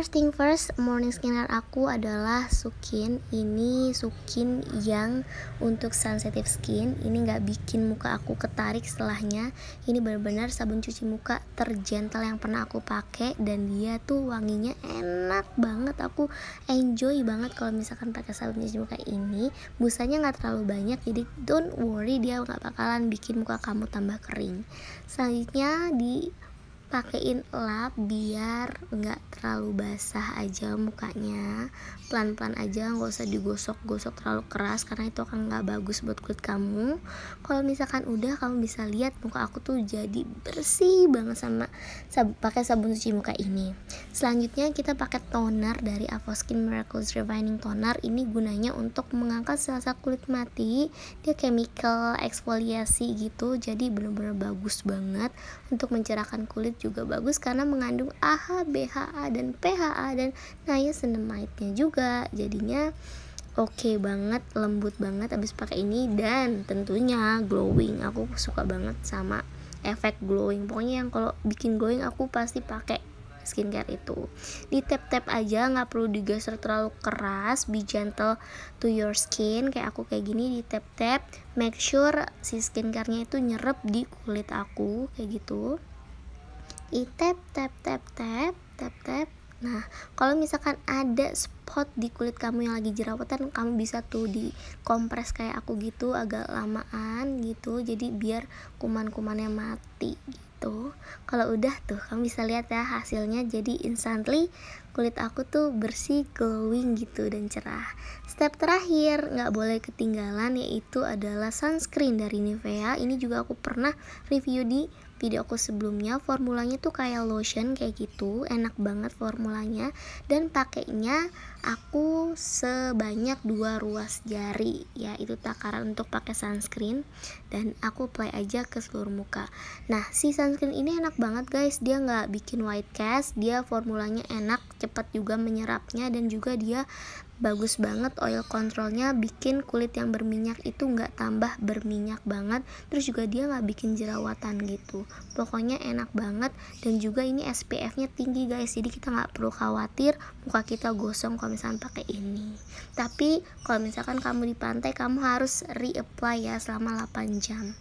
First thing first, morning skincare aku adalah Sukin. Ini Sukin yang untuk sensitive skin. Ini nggak bikin muka aku ketarik setelahnya. Ini benar-benar sabun cuci muka tergentle yang pernah aku pakai dan dia tuh wanginya enak banget. Aku enjoy banget kalau misalkan pakai sabun cuci muka ini. Busanya nggak terlalu banyak, jadi don't worry dia nggak bakalan bikin muka kamu tambah kering. Selanjutnya di pakein lap biar nggak terlalu basah aja mukanya pelan-pelan aja nggak usah digosok-gosok terlalu keras karena itu akan nggak bagus buat kulit kamu kalau misalkan udah kamu bisa lihat muka aku tuh jadi bersih banget sama sab pakai sabun cuci muka ini selanjutnya kita pakai toner dari Avoskin Miraculous Refining Toner ini gunanya untuk mengangkat sel-sel kulit mati dia chemical exfoliasi gitu jadi bener-bener bagus banget untuk mencerahkan kulit juga bagus karena mengandung AHA, BHA dan PHA dan niacinamide-nya juga. Jadinya oke okay banget, lembut banget abis pakai ini dan tentunya glowing. Aku suka banget sama efek glowing. Pokoknya yang kalau bikin glowing aku pasti pakai skincare itu di tap tap aja nggak perlu digeser terlalu keras be gentle to your skin kayak aku kayak gini di tap tap make sure si skincarenya itu nyerap di kulit aku kayak gitu i tap tap tap tap tap tap nah kalau misalkan ada hot di kulit kamu yang lagi jerawatan kamu bisa tuh di kompres kayak aku gitu agak lamaan gitu jadi biar kuman-kumannya mati gitu kalau udah tuh kamu bisa lihat ya hasilnya jadi instantly kulit aku tuh bersih glowing gitu dan cerah step terakhir nggak boleh ketinggalan yaitu adalah sunscreen dari Nivea ini juga aku pernah review di video aku sebelumnya formulanya tuh kayak lotion kayak gitu enak banget formulanya dan pakainya aku sebanyak dua ruas jari ya itu takaran untuk pakai sunscreen dan aku apply aja ke seluruh muka nah si sunscreen ini enak banget guys dia nggak bikin white cast dia formulanya enak cepat juga menyerapnya dan juga dia bagus banget oil controlnya bikin kulit yang berminyak itu nggak tambah berminyak banget terus juga dia nggak bikin jerawatan gitu pokoknya enak banget dan juga ini SPF nya tinggi guys jadi kita nggak perlu khawatir muka kita gosong kalau misalkan pakai ini tapi kalau misalkan kamu di pantai kamu harus reapply ya selama 8 jam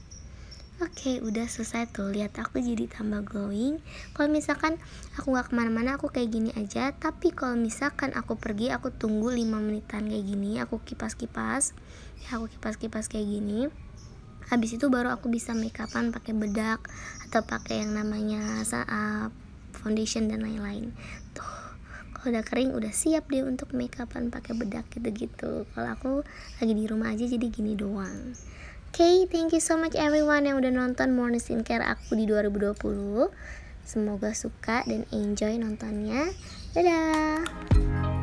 Oke, okay, udah selesai tuh. Lihat aku jadi tambah glowing. Kalau misalkan aku nggak kemana-mana, aku kayak gini aja. Tapi kalau misalkan aku pergi, aku tunggu 5 menitan kayak gini. Aku kipas-kipas, ya aku kipas-kipas kayak gini. Habis itu baru aku bisa make upan pakai bedak atau pakai yang namanya saat foundation dan lain-lain. Tuh kalau udah kering udah siap deh untuk make upan pakai bedak gitu-gitu kalau aku lagi di rumah aja jadi gini doang okay, thank you so much everyone yang udah nonton Morning Skincare aku di 2020. Semoga suka dan enjoy nontonnya. Dadah.